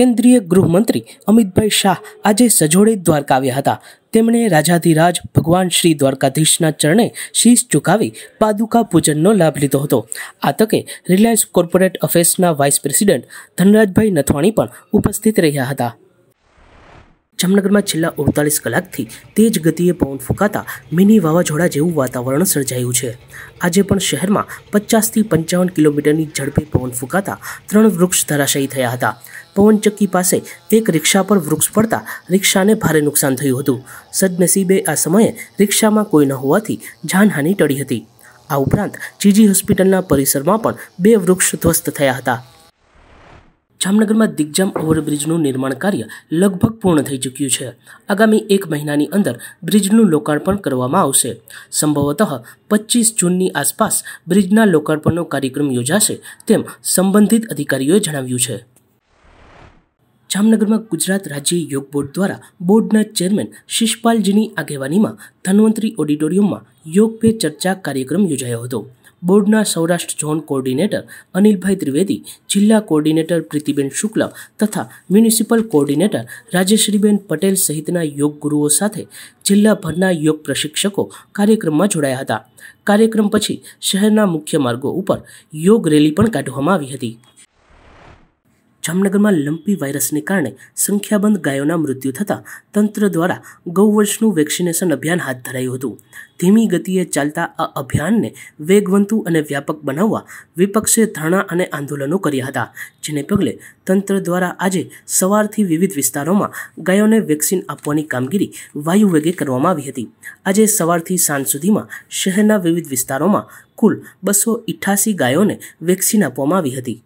કેન્દ્રીય ગૃહમંત્રી અમિતભાઈ શાહ આજે સજોડે દ્વારકા આવ્યા હતા તેમણે રાજાધિરાજ ભગવાન શ્રી દ્વારકાધીશના ચરણે શીશ ચુકાવી પાદુકા પૂજનનો લાભ લીધો હતો આ તકે રિલાયન્સ કોર્પોરેટ અફેર્સના વાઇસ પ્રેસિડેન્ટ ધનરાજભાઈ નથવાણી પણ ઉપસ્થિત રહ્યા હતા જામનગરમાં છેલ્લા અડતાલીસ કલાકથી તેજ ગતિએ પવન ફૂંકાતા મિની વાવાઝોડા જેવું વાતાવરણ સર્જાયું છે આજે પણ શહેરમાં પચાસથી પંચાવન કિલોમીટરની ઝડપે પવન ફૂંકાતા ત્રણ વૃક્ષ ધરાશાયી થયા હતા પવનચક્કી પાસે એક રિક્ષા પર વૃક્ષ પડતા રિક્ષાને ભારે નુકસાન થયું હતું સદનસીબે આ સમયે રિક્ષામાં કોઈ ન હોવાથી જાનહાનિ ટળી હતી આ ઉપરાંત જીજી હોસ્પિટલના પરિસરમાં પણ બે વૃક્ષ ધ્વસ્ત થયા હતા જામનગરમાં દિગ્જામ ઓવરબ્રિજનું નિર્માણ કાર્ય લગભગ પૂર્ણ થઈ ચૂક્યું છે આગામી એક મહિનાની અંદર બ્રિજનું લોકાર્પણ કરવામાં આવશે સંભવતઃ પચીસ જૂનની આસપાસ બ્રિજના લોકાર્પણનો કાર્યક્રમ યોજાશે તેમ સંબંધિત અધિકારીઓએ જણાવ્યું છે જામનગરમાં ગુજરાત રાજ્ય યોગ બોર્ડ દ્વારા બોર્ડના ચેરમેન શિષપાલજીની આગેવાનીમાં ધન્વંતરી ઓડિટોરિયમમાં યોગ પે ચર્ચા કાર્યક્રમ યોજાયો હતો બોર્ડના સૌરાષ્ટ્ર ઝોન કોર્ડિનેટર અનિલભાઈ ત્રિવેદી જિલ્લા કોર્ડિનેટર પ્રીતિબેન શુક્લ તથા મ્યુનિસિપલ કોર્ડિનેટર રાજેશ્રીબેન પટેલ સહિતના યોગ ગુરુઓ સાથે જિલ્લાભરના યોગ પ્રશિક્ષકો કાર્યક્રમમાં જોડાયા હતા કાર્યક્રમ પછી શહેરના મુખ્ય માર્ગો ઉપર યોગ રેલી પણ કાઢવામાં આવી હતી જામનગરમાં લંપી વાયરસને કારણે સંખ્યાબંધ ગાયોના મૃત્યુ થતાં તંત્ર દ્વારા ગૌવંશનું વેક્સિનેશન અભિયાન હાથ ધરાયું હતું ધીમી ગતિએ ચાલતા આ અભિયાનને વેગવંતુ અને વ્યાપક બનાવવા વિપક્ષે ધરણા અને આંદોલનો કર્યા હતા જેને પગલે તંત્ર દ્વારા આજે સવારથી વિવિધ વિસ્તારોમાં ગાયોને વેક્સિન આપવાની કામગીરી વાયુ વેગે કરવામાં આવી હતી આજે સવારથી સાંજ સુધીમાં શહેરના વિવિધ વિસ્તારોમાં કુલ બસો ગાયોને વેક્સિન આપવામાં આવી હતી